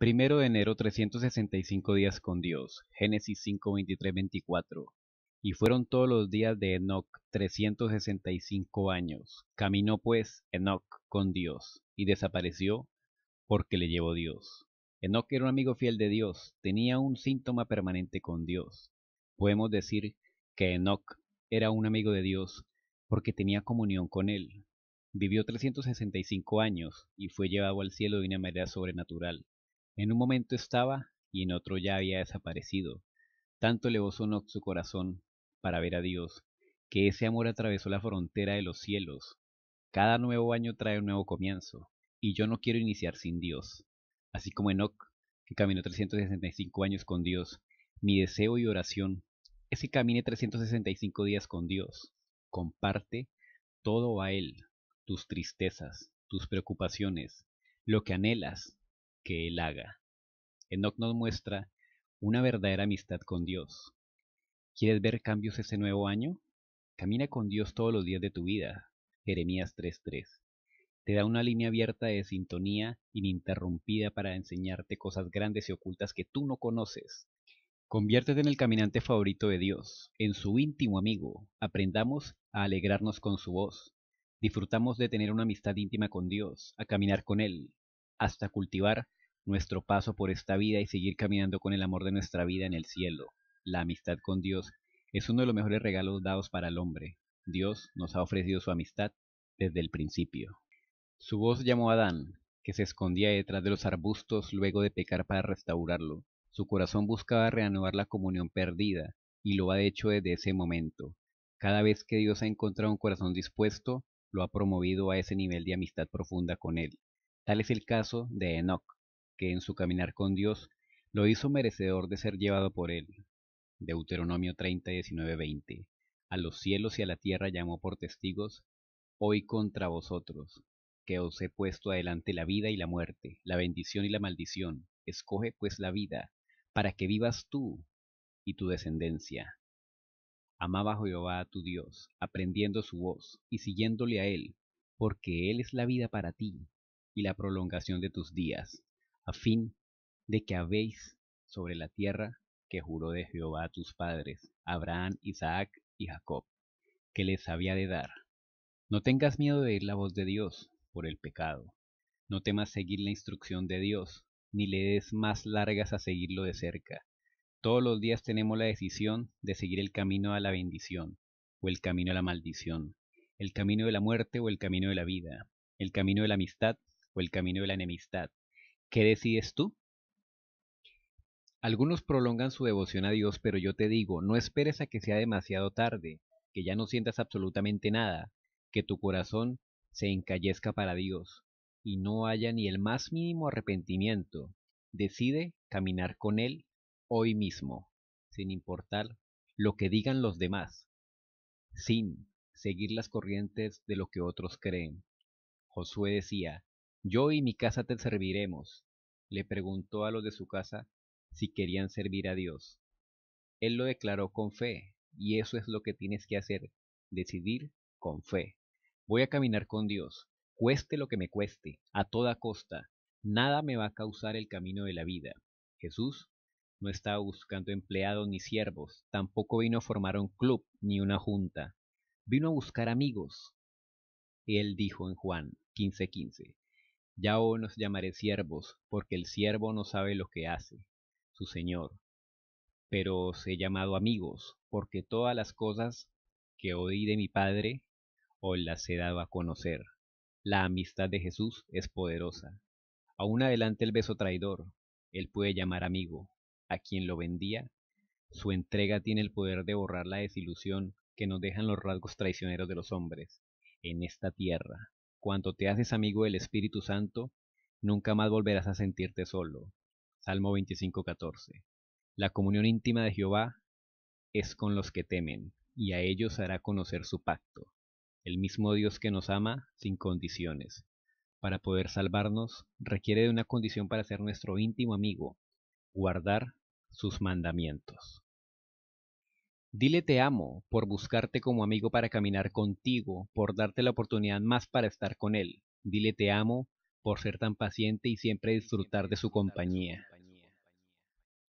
Primero de enero 365 días con Dios. Génesis 5, 23, 24. Y fueron todos los días de Enoc 365 años. Caminó pues Enoc con Dios y desapareció porque le llevó Dios. Enoc era un amigo fiel de Dios, tenía un síntoma permanente con Dios. Podemos decir que Enoc era un amigo de Dios porque tenía comunión con él. Vivió 365 años y fue llevado al cielo de una manera sobrenatural en un momento estaba y en otro ya había desaparecido. Tanto gozó su, su corazón para ver a Dios, que ese amor atravesó la frontera de los cielos. Cada nuevo año trae un nuevo comienzo, y yo no quiero iniciar sin Dios. Así como Enoch, que caminó 365 años con Dios, mi deseo y oración es que camine 365 días con Dios. Comparte todo a Él, tus tristezas, tus preocupaciones, lo que anhelas, él haga. Enoch nos muestra una verdadera amistad con Dios. ¿Quieres ver cambios ese nuevo año? Camina con Dios todos los días de tu vida. Jeremías 3:3. Te da una línea abierta de sintonía ininterrumpida para enseñarte cosas grandes y ocultas que tú no conoces. Conviértete en el caminante favorito de Dios, en su íntimo amigo. Aprendamos a alegrarnos con su voz. Disfrutamos de tener una amistad íntima con Dios, a caminar con Él, hasta cultivar nuestro paso por esta vida y seguir caminando con el amor de nuestra vida en el cielo. La amistad con Dios es uno de los mejores regalos dados para el hombre. Dios nos ha ofrecido su amistad desde el principio. Su voz llamó a Adán, que se escondía detrás de los arbustos luego de pecar para restaurarlo. Su corazón buscaba reanudar la comunión perdida, y lo ha hecho desde ese momento. Cada vez que Dios ha encontrado un corazón dispuesto, lo ha promovido a ese nivel de amistad profunda con él. Tal es el caso de Enoch, que en su caminar con Dios lo hizo merecedor de ser llevado por él. Deuteronomio 30, 19, 20. A los cielos y a la tierra llamó por testigos, hoy contra vosotros, que os he puesto adelante la vida y la muerte, la bendición y la maldición. Escoge pues la vida, para que vivas tú y tu descendencia. Amaba Jehová a tu Dios, aprendiendo su voz y siguiéndole a él, porque él es la vida para ti y la prolongación de tus días, a fin de que habéis sobre la tierra que juró de Jehová a tus padres, Abraham, Isaac y Jacob, que les había de dar. No tengas miedo de oír la voz de Dios por el pecado. No temas seguir la instrucción de Dios, ni le des más largas a seguirlo de cerca. Todos los días tenemos la decisión de seguir el camino a la bendición, o el camino a la maldición, el camino de la muerte o el camino de la vida, el camino de la amistad o el camino de la enemistad, ¿Qué decides tú? Algunos prolongan su devoción a Dios, pero yo te digo, no esperes a que sea demasiado tarde, que ya no sientas absolutamente nada, que tu corazón se encallezca para Dios y no haya ni el más mínimo arrepentimiento. Decide caminar con Él hoy mismo, sin importar lo que digan los demás, sin seguir las corrientes de lo que otros creen. Josué decía, yo y mi casa te serviremos, le preguntó a los de su casa si querían servir a Dios. Él lo declaró con fe, y eso es lo que tienes que hacer, decidir con fe. Voy a caminar con Dios, cueste lo que me cueste, a toda costa. Nada me va a causar el camino de la vida. Jesús no estaba buscando empleados ni siervos, tampoco vino a formar un club ni una junta, vino a buscar amigos. Él dijo en Juan 15:15, ya hoy nos llamaré siervos, porque el siervo no sabe lo que hace, su Señor. Pero os he llamado amigos, porque todas las cosas que oí de mi Padre os las he dado a conocer. La amistad de Jesús es poderosa. Aún adelante el beso traidor, él puede llamar amigo. A quien lo vendía, su entrega tiene el poder de borrar la desilusión que nos dejan los rasgos traicioneros de los hombres en esta tierra cuando te haces amigo del Espíritu Santo, nunca más volverás a sentirte solo. Salmo 25:14. La comunión íntima de Jehová es con los que temen, y a ellos hará conocer su pacto. El mismo Dios que nos ama sin condiciones. Para poder salvarnos, requiere de una condición para ser nuestro íntimo amigo, guardar sus mandamientos. Dile te amo por buscarte como amigo para caminar contigo, por darte la oportunidad más para estar con él. Dile te amo por ser tan paciente y siempre disfrutar de su compañía.